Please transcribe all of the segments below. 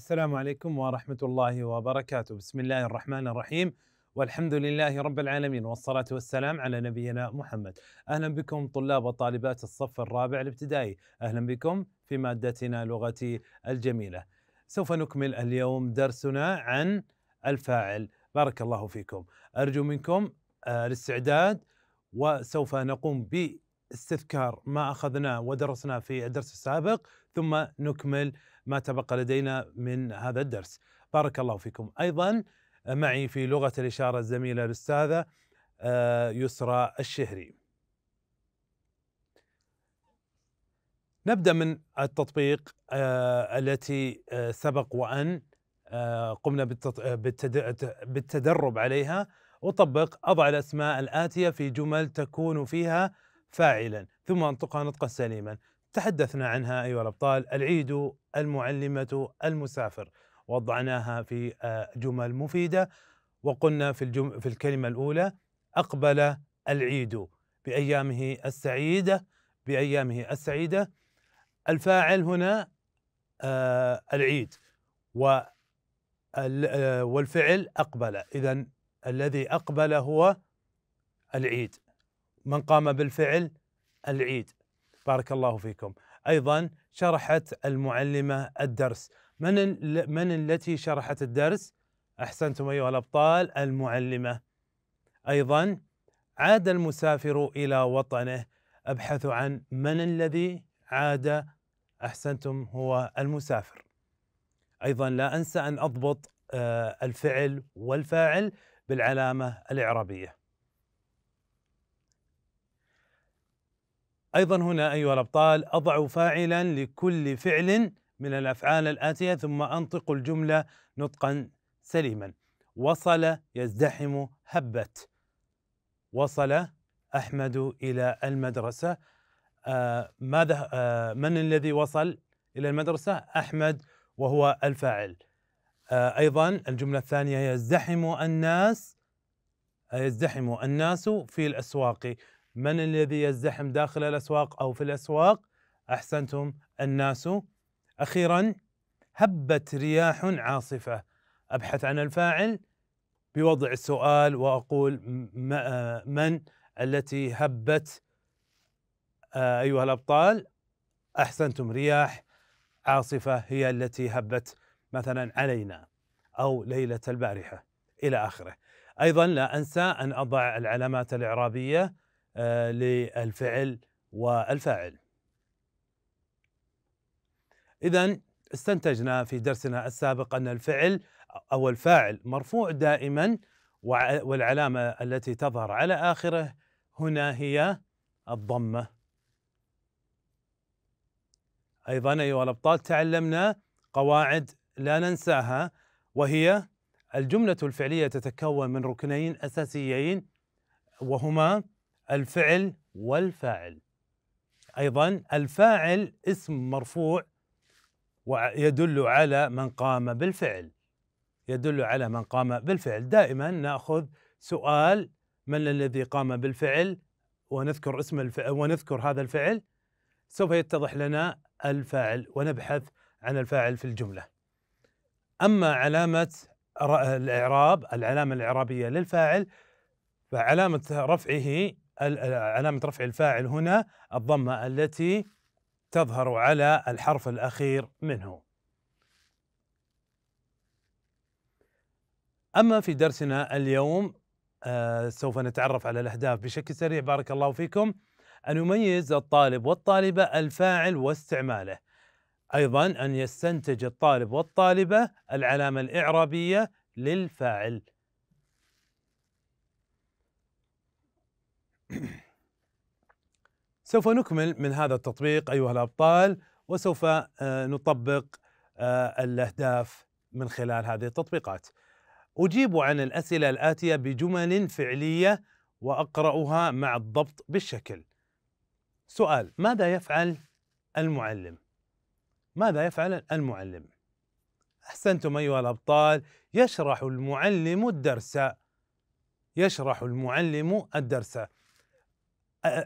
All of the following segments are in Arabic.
السلام عليكم ورحمة الله وبركاته، بسم الله الرحمن الرحيم والحمد لله رب العالمين والصلاة والسلام على نبينا محمد. أهلا بكم طلاب وطالبات الصف الرابع الابتدائي، أهلا بكم في مادتنا لغتي الجميلة. سوف نكمل اليوم درسنا عن الفاعل، بارك الله فيكم. أرجو منكم آه، الاستعداد وسوف نقوم باستذكار ما أخذناه ودرسناه في الدرس السابق ثم نكمل ما تبقى لدينا من هذا الدرس بارك الله فيكم أيضا آه، معي في لغة الإشارة الزميلة الأستاذة آه، يسرى الشهري نبدأ من التطبيق آه، التي سبق وأن قمنا بالتدرب عليها أطبق أضع الأسماء الآتية في جمل تكون فيها فاعلا ثم أنطقها نطقا سليما تحدثنا عنها أيها الأبطال العيد المعلمة المسافر وضعناها في آه، جمل مفيدة وقلنا في, الجم... في الكلمة الأولى أقبل العيد بأيامه السعيدة بأيامه السعيدة الفاعل هنا آه العيد و آه، والفعل أقبل إذا الذي أقبل هو العيد من قام بالفعل العيد بارك الله فيكم أيضا شرحت المعلمة الدرس من, من التي شرحت الدرس؟ أحسنتم أيها الأبطال المعلمة أيضا عاد المسافر إلى وطنه أبحث عن من الذي عاد أحسنتم هو المسافر أيضا لا أنسى أن أضبط آه، الفعل والفاعل بالعلامة الإعرابية أيضا هنا أيها الأبطال أضع فاعلا لكل فعل من الأفعال الآتية ثم أنطق الجملة نطقا سليما وصل يزدحم هبت وصل أحمد إلى المدرسة آه ماذا آه من الذي وصل إلى المدرسة أحمد وهو الفاعل آه أيضا الجملة الثانية يزدحم الناس يزدحم الناس في الأسواق من الذي يزدحم داخل الأسواق أو في الأسواق أحسنتم الناس أخيرا هبت رياح عاصفة أبحث عن الفاعل بوضع السؤال وأقول آه، من التي هبت آه، أيها الأبطال أحسنتم رياح عاصفة هي التي هبت مثلا علينا أو ليلة البارحة إلى آخره أيضا لا أنسى أن أضع العلامات الإعرابية آه، للفعل والفاعل إذا استنتجنا في درسنا السابق أن الفعل أو الفاعل مرفوع دائما والعلامة التي تظهر على آخره هنا هي الضمة أيضا أيها الأبطال تعلمنا قواعد لا ننساها وهي الجملة الفعلية تتكون من ركنين أساسيين وهما الفعل والفاعل ايضا الفاعل اسم مرفوع ويدل على من قام بالفعل يدل على من قام بالفعل دائما ناخذ سؤال من الذي قام بالفعل ونذكر اسم الفعل ونذكر هذا الفعل سوف يتضح لنا الفاعل ونبحث عن الفاعل في الجمله اما علامه الاعراب العلامه الاعرابيه للفاعل فعلامه رفعه علامة رفع الفاعل هنا الضمة التي تظهر على الحرف الأخير منه أما في درسنا اليوم آه، سوف نتعرف على الأهداف بشكل سريع بارك الله فيكم أن يميز الطالب والطالبة الفاعل واستعماله أيضا أن يستنتج الطالب والطالبة العلامة الإعرابية للفاعل سوف نكمل من هذا التطبيق أيها الأبطال وسوف آه، نطبق آه، الأهداف من خلال هذه التطبيقات أجيب عن الأسئلة الآتية بجمل فعلية وأقرأها مع الضبط بالشكل سؤال ماذا يفعل المعلم؟ ماذا يفعل المعلم؟ أحسنتم أيها الأبطال يشرح المعلم الدرس يشرح المعلم الدرس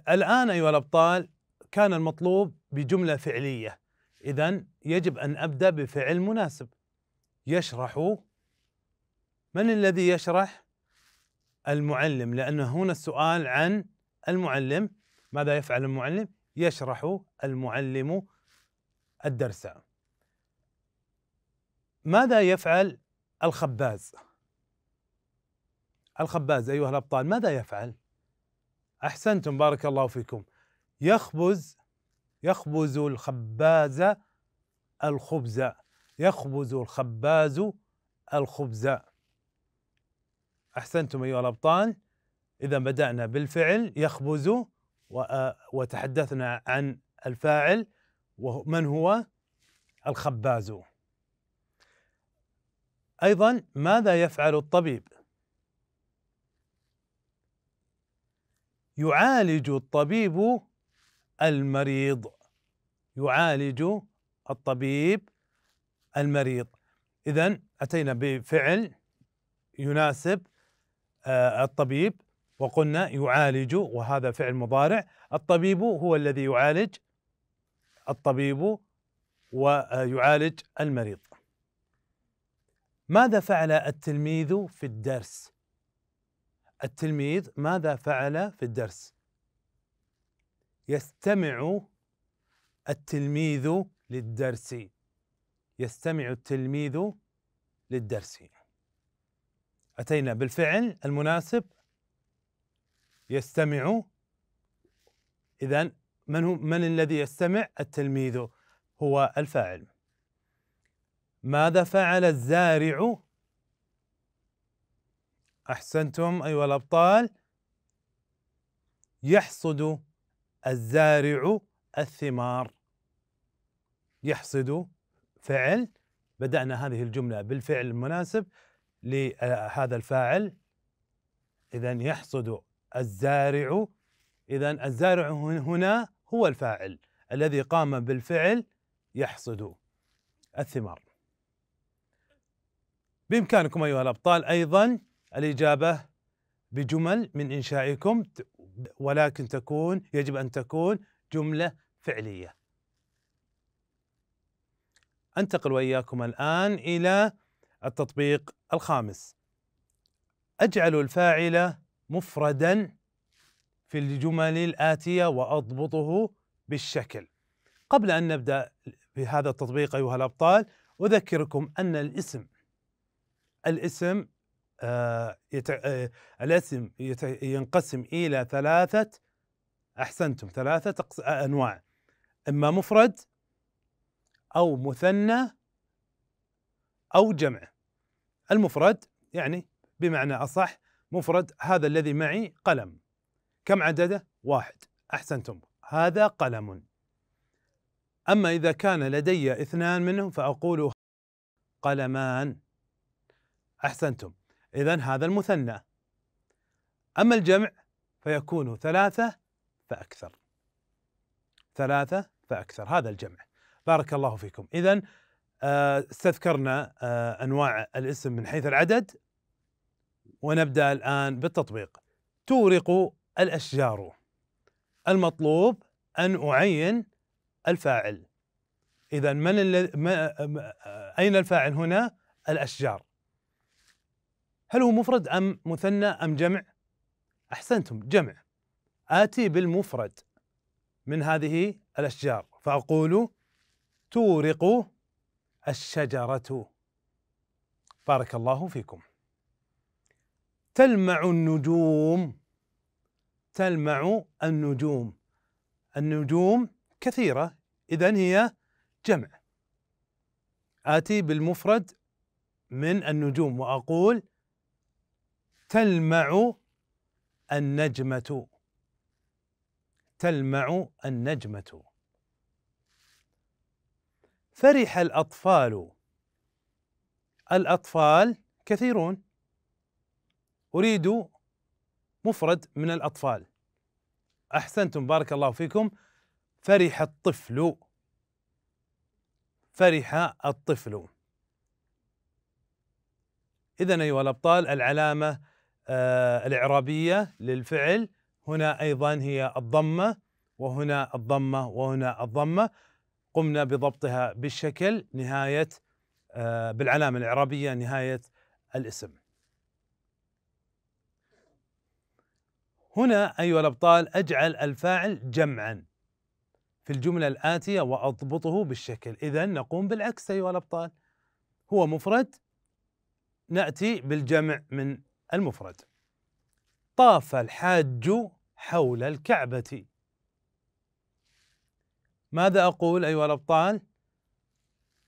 الآن أيها الأبطال كان المطلوب بجملة فعلية إذا يجب أن أبدأ بفعل مناسب يشرح من الذي يشرح؟ المعلم لأن هنا السؤال عن المعلم ماذا يفعل المعلم؟ يشرح المعلم الدرس ماذا يفعل الخباز؟ الخباز أيها الأبطال ماذا يفعل؟ احسنتم بارك الله فيكم يخبز يخبز الخباز الخبز يخبز الخباز الخبز احسنتم ايها الابطال اذا بدانا بالفعل يخبز آه، وتحدثنا عن الفاعل ومن هو الخباز ايضا ماذا يفعل الطبيب يعالج الطبيب المريض يعالج الطبيب المريض إذا أتينا بفعل يناسب آه، الطبيب وقلنا يعالج وهذا فعل مضارع الطبيب هو الذي يعالج الطبيب ويعالج المريض ماذا فعل التلميذ في الدرس التلميذ ماذا فعل في الدرس يستمع التلميذ للدرس يستمع التلميذ للدرس أتينا بالفعل المناسب يستمع إذا من هو من الذي يستمع التلميذ هو الفاعل ماذا فعل الزارع احسنتم ايها الابطال يحصد الزارع الثمار يحصد فعل بدأنا هذه الجملة بالفعل المناسب لهذا الفاعل إذا يحصد الزارع إذا الزارع هنا هو الفاعل الذي قام بالفعل يحصد الثمار بإمكانكم أيها الأبطال أيضا الإجابة بجمل من إنشائكم ولكن تكون يجب أن تكون جملة فعلية أنتقل وإياكم الآن إلى التطبيق الخامس أجعل الفاعل مفردا في الجمل الآتية وأضبطه بالشكل قبل أن نبدأ بهذا التطبيق أيها الأبطال أذكركم أن الاسم الاسم آه، آه، الاسم ينقسم إلى ثلاثة أحسنتم ثلاثة آه، أنواع إما مفرد أو مثنى أو جمع المفرد يعني بمعنى أصح مفرد هذا الذي معي قلم كم عدده؟ واحد أحسنتم هذا قلم أما إذا كان لدي اثنان منهم فأقول قلمان أحسنتم إذا هذا المثنى أما الجمع فيكون ثلاثة فأكثر ثلاثة فأكثر هذا الجمع بارك الله فيكم إذا آه، استذكرنا آه، أنواع الاسم من حيث العدد ونبدأ الآن بالتطبيق تورق الأشجار المطلوب أن أعين الفاعل إذا من الذي آه، أين الفاعل هنا؟ الأشجار هل هو مفرد أم مثنى أم جمع؟ أحسنتم جمع آتي بالمفرد من هذه الأشجار فأقول تورق الشجرة بارك الله فيكم تلمع النجوم تلمع النجوم النجوم كثيرة إذا هي جمع آتي بالمفرد من النجوم وأقول تلمع النجمة تلمع النجمة فرح الأطفال الأطفال كثيرون أريد مفرد من الأطفال أحسنتم بارك الله فيكم فرح الطفل فرح الطفل إذا أيها الأبطال العلامة آه، الإعرابية للفعل هنا أيضا هي الضمة وهنا الضمة وهنا الضمة قمنا بضبطها بالشكل نهاية آه، بالعلامة الإعرابية نهاية الاسم هنا أيها الأبطال أجعل الفاعل جمعا في الجملة الآتية وأضبطه بالشكل إذا نقوم بالعكس أيها الأبطال هو مفرد نأتي بالجمع من المفرد طاف الحاج حول الكعبة ماذا أقول أيها الأبطال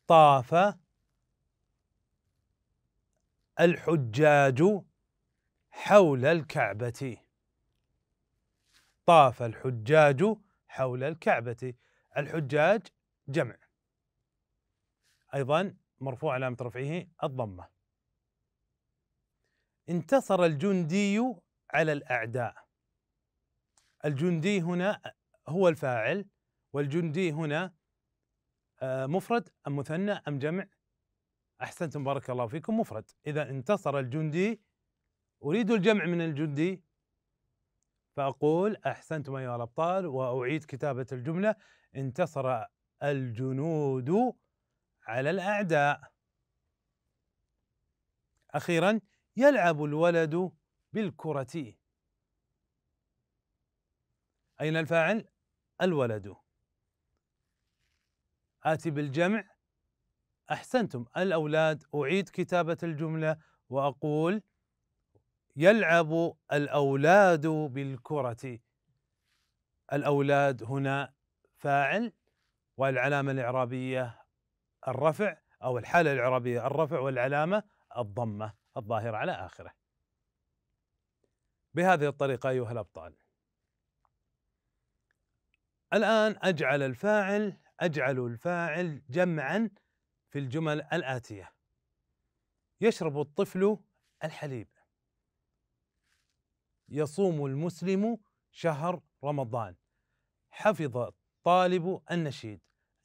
طاف الحجاج حول الكعبة طاف الحجاج حول الكعبة الحجاج جمع أيضا مرفوع علامة رفعه الضمة انتصر الجندي على الأعداء الجندي هنا هو الفاعل والجندي هنا آه، مفرد أم مثنى أم جمع أحسنتم بارك الله فيكم مفرد إذا انتصر الجندي أريد الجمع من الجندي فأقول أحسنتم أيها الأبطال وأعيد كتابة الجملة انتصر الجنود على الأعداء أخيرا يلعب الولد بالكرة أين الفاعل؟ الولد آتي بالجمع أحسنتم الأولاد أعيد كتابة الجملة وأقول يلعب الأولاد بالكرة الأولاد هنا فاعل والعلامة الإعرابية الرفع أو الحالة الإعرابية الرفع والعلامة الضمة الظاهر على آخره بهذه الطريقة أيها الأبطال الآن أجعل الفاعل أجعل الفاعل جمعا في الجمل الآتية يشرب الطفل الحليب يصوم المسلم شهر رمضان حفظ الطالب النشيد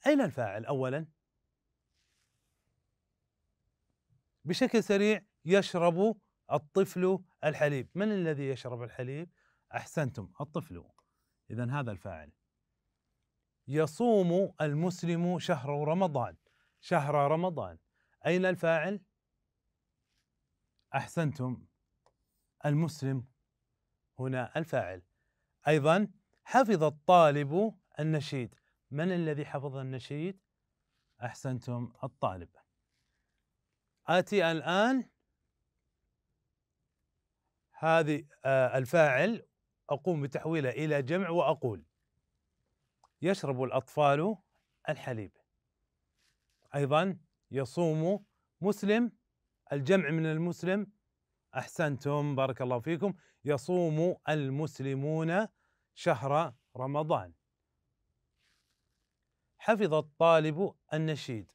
أين الفاعل أولا؟ بشكل سريع يشرب الطفل الحليب من الذي يشرب الحليب احسنتم الطفل اذا هذا الفاعل يصوم المسلم شهر رمضان شهر رمضان اين الفاعل احسنتم المسلم هنا الفاعل ايضا حفظ الطالب النشيد من الذي حفظ النشيد احسنتم الطالب اتي الان هذه آه، الفاعل أقوم بتحويله إلى جمع وأقول يشرب الأطفال الحليب أيضا يصوم مسلم الجمع من المسلم أحسنتم بارك الله فيكم يصوم المسلمون شهر رمضان حفظ الطالب النشيد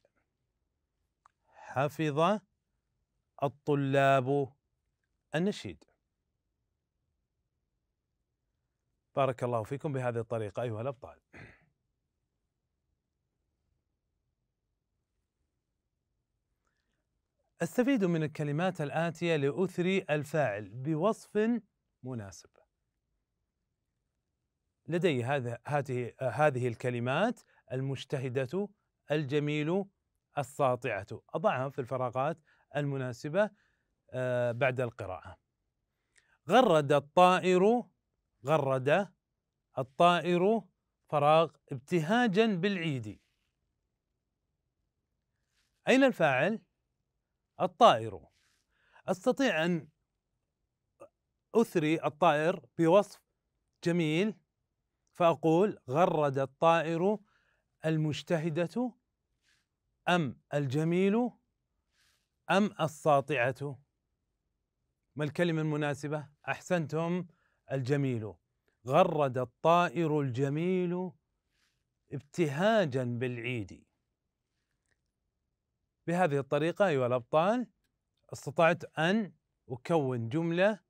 حفظ الطلاب النشيد بارك الله فيكم بهذه الطريقة أيها الأبطال استفيد من الكلمات الآتية لأثري الفاعل بوصف مناسب لدي هذه هذه الكلمات المجتهدة الجميل الساطعة أضعها في الفراغات المناسبة آه، بعد القراءة غرد الطائر غرد الطائر فراغ ابتهاجا بالعيد أين الفاعل؟ الطائر أستطيع أن أثري الطائر بوصف جميل فأقول غرد الطائر المجتهدة أم الجميل أم الساطعة ما الكلمة المناسبة؟ أحسنتم الجميل غرد الطائر الجميل ابتهاجا بالعيد بهذه الطريقة أيها الأبطال استطعت أن أكون جملة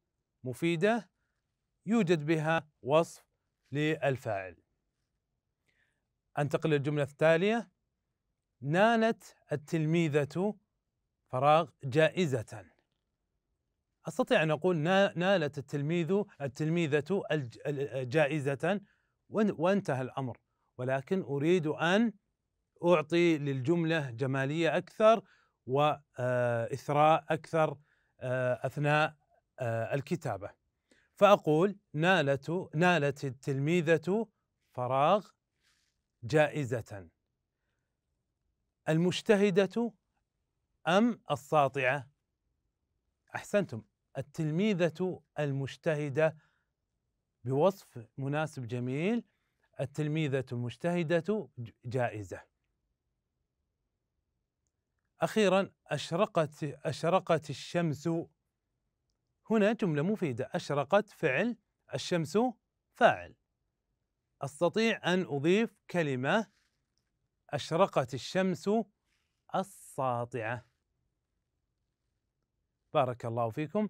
مفيدة يوجد بها وصف للفاعل أنتقل للجملة التالية نالت التلميذة فراغ جائزة استطيع ان اقول نالت التلميذ التلميذه جائزه وانتهى الامر ولكن اريد ان اعطي للجمله جماليه اكثر واثراء آه، اكثر آه، اثناء آه، الكتابه فاقول نالت نالت التلميذه فراغ جائزه المجتهده ام الساطعه احسنتم التلميذة المجتهدة بوصف مناسب جميل التلميذة المجتهدة جائزة أخيرا أشرقت أشرقت الشمس هنا جملة مفيدة أشرقت فعل الشمس فاعل أستطيع أن أضيف كلمة أشرقت الشمس الساطعة بارك الله فيكم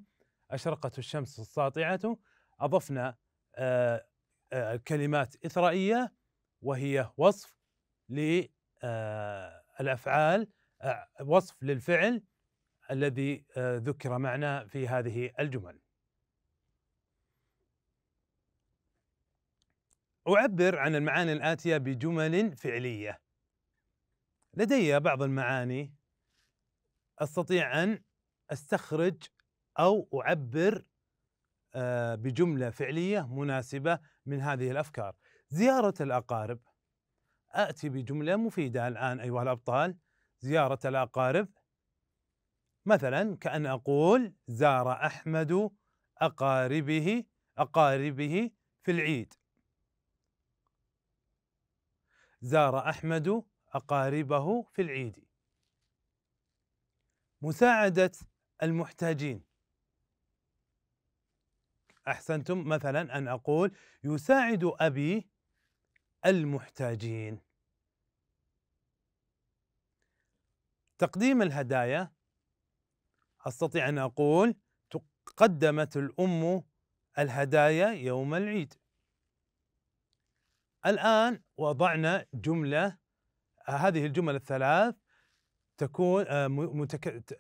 أشرقت الشمس الساطعة أضفنا آه، آه، كلمات إثرائية وهي وصف للأفعال آه، وصف للفعل الذي ذكر معنا في هذه الجمل أعبر عن المعاني الآتية بجمل فعلية لدي بعض المعاني أستطيع أن استخرج او اعبر آه، بجمله فعليه مناسبه من هذه الافكار. زياره الاقارب اتي بجمله مفيده الان ايها الابطال زياره الاقارب مثلا كان اقول زار احمد اقاربه اقاربه في العيد. زار احمد اقاربه في العيد. مساعده المحتاجين احسنتم مثلا ان اقول يساعد ابي المحتاجين تقديم الهدايا استطيع ان اقول قدمت الام الهدايا يوم العيد الان وضعنا جمله هذه الجمل الثلاث تكون آه،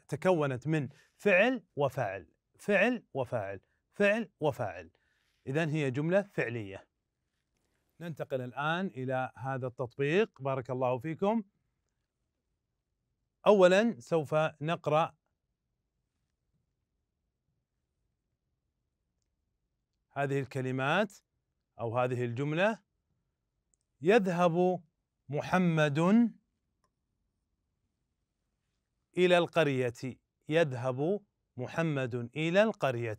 تكونت من فعل وفاعل فعل وفاعل فعل وفاعل إذا هي جملة فعلية ننتقل الآن إلى هذا التطبيق بارك الله فيكم أولا سوف نقرأ هذه الكلمات أو هذه الجملة يذهب محمد إلى القرية يذهب محمد إلى القرية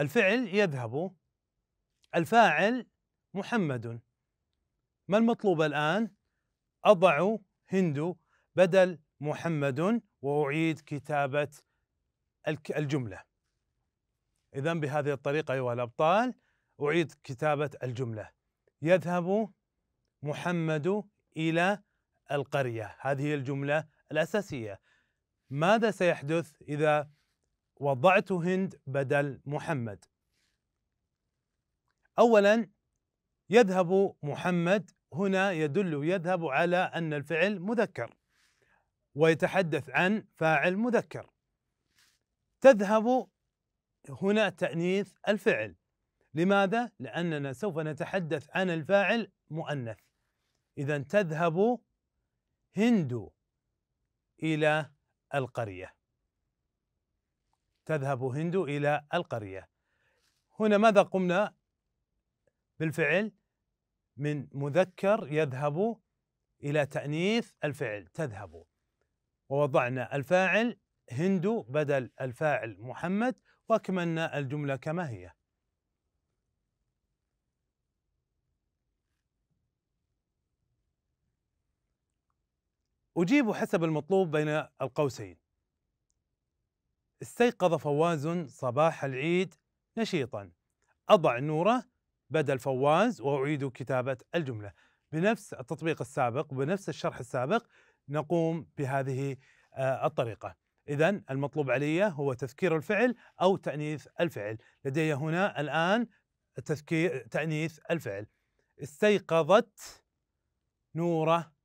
الفعل يذهب الفاعل محمد ما المطلوب الآن؟ أضع هند بدل محمد وأعيد كتابة الجملة إذا بهذه الطريقة أيها الأبطال أعيد كتابة الجملة يذهب محمد إلى القرية هذه الجملة الأساسية ماذا سيحدث إذا وضعت هند بدل محمد أولا يذهب محمد هنا يدل يذهب على أن الفعل مذكر ويتحدث عن فاعل مذكر تذهب هنا تأنيث الفعل لماذا؟ لأننا سوف نتحدث عن الفاعل مؤنث إذا تذهب هند إلى القرية تذهب هند إلى القرية هنا ماذا قمنا بالفعل من مذكر يذهب إلى تأنيث الفعل تذهب ووضعنا الفاعل هند بدل الفاعل محمد وأكملنا الجملة كما هي أجيب حسب المطلوب بين القوسين استيقظ فواز صباح العيد نشيطا أضع نوره بدل فواز وأعيد كتابة الجملة بنفس التطبيق السابق وبنفس الشرح السابق نقوم بهذه آه، الطريقة إذا المطلوب علي هو تذكير الفعل أو تأنيث الفعل لدي هنا الآن تذكير تأنيث الفعل استيقظت نوره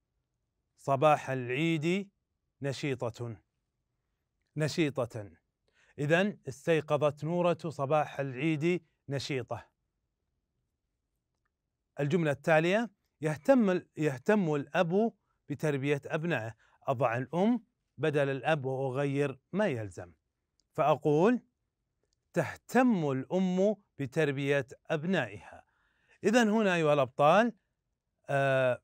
صباح العيد نشيطة نشيطة إذا استيقظت نورة صباح العيد نشيطة الجملة التالية يهتم يهتم الأب بتربية أبنائه أضع الأم بدل الأب وأغير ما يلزم فأقول تهتم الأم بتربية أبنائها إذا هنا أيها الأبطال آه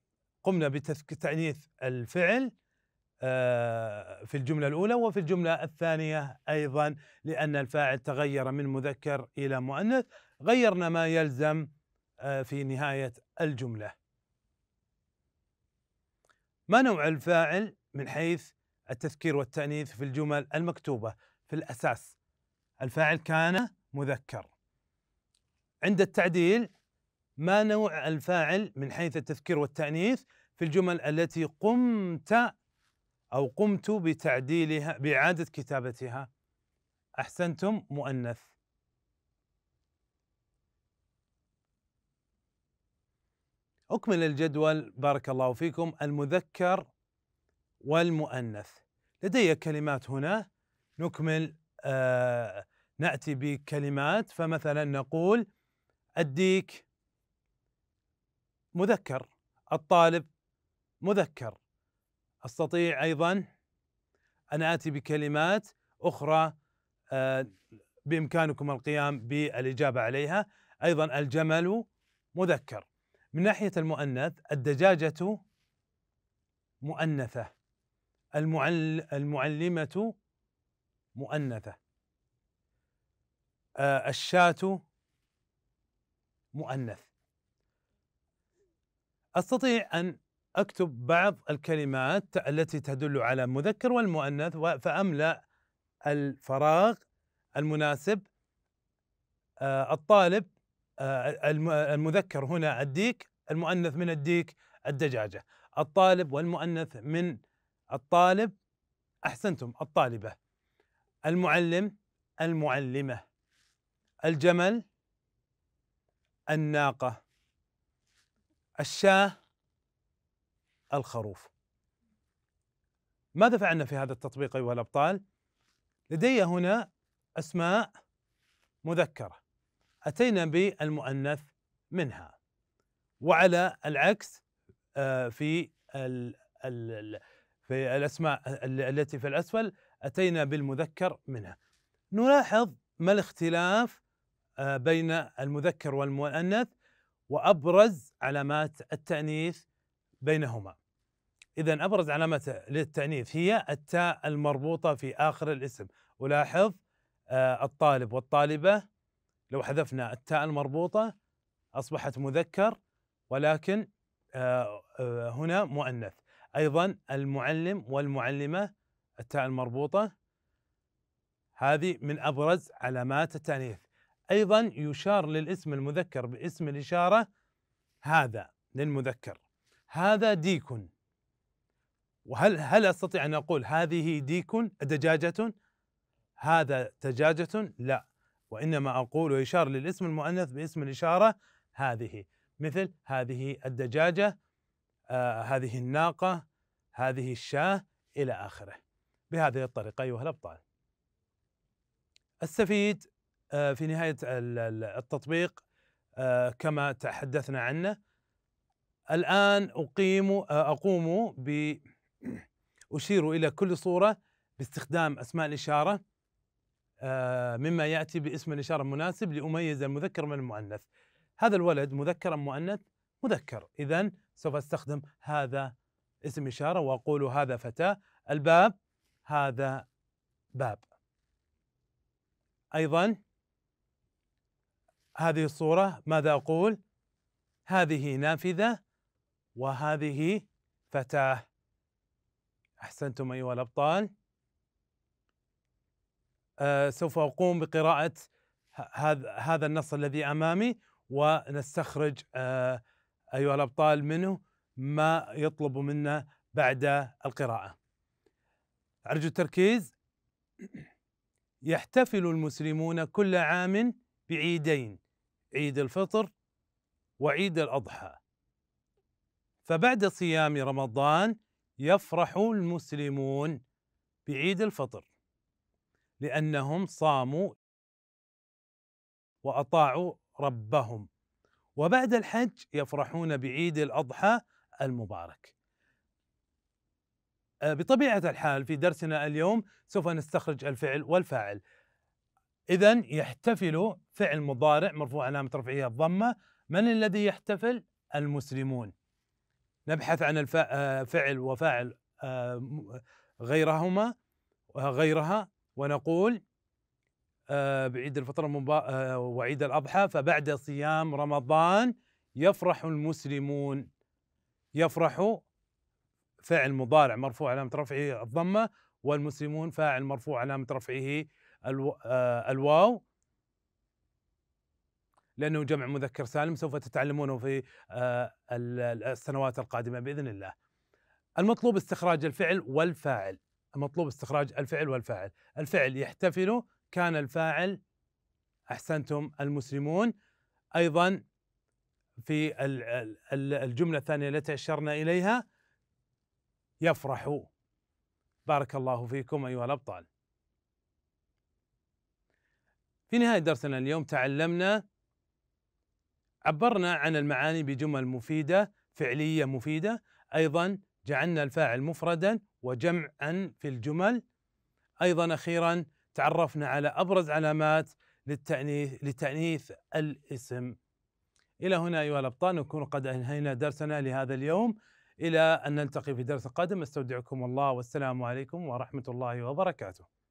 قمنا بتعنيف الفعل آه، في الجملة الأولى وفي الجملة الثانية أيضا لأن الفاعل تغير من مذكر إلى مؤنث غيرنا ما يلزم آه، في نهاية الجملة ما نوع الفاعل من حيث التذكير والتأنيث في الجمل المكتوبة في الأساس الفاعل كان مذكر عند التعديل ما نوع الفاعل من حيث التذكير والتأنيث في الجمل التي قمت أو قمت بتعديلها بإعادة كتابتها أحسنتم مؤنث أكمل الجدول بارك الله فيكم المذكر والمؤنث لدي كلمات هنا نكمل آه نأتي بكلمات فمثلا نقول الديك مذكر الطالب مذكر استطيع ايضا ان اتي بكلمات اخرى آه، بامكانكم القيام بالاجابه عليها ايضا الجمل مذكر من ناحيه المؤنث الدجاجه مؤنثه المعلمه مؤنثه آه، الشاة مؤنث أستطيع أن أكتب بعض الكلمات التي تدل على مذكر والمؤنث فأملأ الفراغ المناسب آه، الطالب آه، المذكر هنا الديك المؤنث من الديك الدجاجة الطالب والمؤنث من الطالب أحسنتم الطالبة المعلم المعلمة الجمل الناقة الشاه الخروف ماذا فعلنا في هذا التطبيق أيها الأبطال؟ لدي هنا أسماء مذكرة أتينا بالمؤنث منها وعلى العكس آه، في في الأسماء التي في الأسفل أتينا بالمذكر منها نلاحظ ما الاختلاف آه، بين المذكر والمؤنث وأبرز علامات التأنيث بينهما إذا أبرز علامة للتأنيث هي التاء المربوطة في آخر الاسم ولاحظ آه، الطالب والطالبة لو حذفنا التاء المربوطة أصبحت مذكر ولكن آه، آه، هنا مؤنث أيضا المعلم والمعلمة التاء المربوطة هذه من أبرز علامات التأنيث أيضا يشار للاسم المذكر باسم الإشارة هذا للمذكر هذا ديك وهل هل أستطيع أن أقول هذه ديك دجاجة هذا دجاجة لا وإنما أقول ويشار للاسم المؤنث باسم الإشارة هذه مثل هذه الدجاجة آه هذه الناقة هذه الشاة إلى آخره بهذه الطريقة أيها الأبطال السفيد آه، في نهاية التطبيق آه، كما تحدثنا عنه الآن أقيم آه، أقوم ب أشير إلى كل صورة باستخدام أسماء الإشارة مما يأتي باسم الإشارة المناسب لأميز المذكر من المؤنث هذا الولد مذكر أم مؤنث؟ مذكر إذا سوف أستخدم هذا اسم إشارة وأقول هذا فتاة الباب هذا باب أيضا هذه الصورة ماذا أقول؟ هذه نافذة وهذه فتاة أحسنتم أيها الأبطال أه سوف أقوم بقراءة هذا النص الذي أمامي ونستخرج أه أيها الأبطال منه ما يطلب منا بعد القراءة أرجو التركيز يحتفل المسلمون كل عام بعيدين عيد الفطر وعيد الاضحى فبعد صيام رمضان يفرح المسلمون بعيد الفطر لانهم صاموا واطاعوا ربهم وبعد الحج يفرحون بعيد الاضحى المبارك آه، بطبيعه الحال في درسنا اليوم سوف نستخرج الفعل والفاعل إذا يحتفل فعل مضارع مرفوع علامة رفعه الضمة من الذي يحتفل؟ المسلمون نبحث عن الفعل آه، وفاعل آه، غيرهما غيرها ونقول آه، بعيد الفطر وعيد الأضحى فبعد صيام رمضان يفرح المسلمون يفرح فعل مضارع مرفوع علامة رفعه الضمة والمسلمون فاعل مرفوع علامة رفعه آه، الواو لأنه جمع مذكر سالم سوف تتعلمونه في آه، السنوات القادمة بإذن الله المطلوب استخراج الفعل والفاعل المطلوب استخراج الفعل والفاعل الفعل يحتفل كان الفاعل أحسنتم المسلمون أيضا في الجملة الثانية التي أشرنا إليها يفرح بارك الله فيكم أيها الأبطال في نهاية درسنا اليوم تعلمنا عبرنا عن المعاني بجمل مفيدة فعلية مفيدة أيضا جعلنا الفاعل مفردا وجمعا في الجمل أيضا أخيرا تعرفنا على أبرز علامات للتأنيث, لتأنيث الاسم إلى هنا أيها الأبطال نكون قد أنهينا درسنا لهذا اليوم إلى أن نلتقي في درس قادم أستودعكم الله والسلام عليكم ورحمة الله وبركاته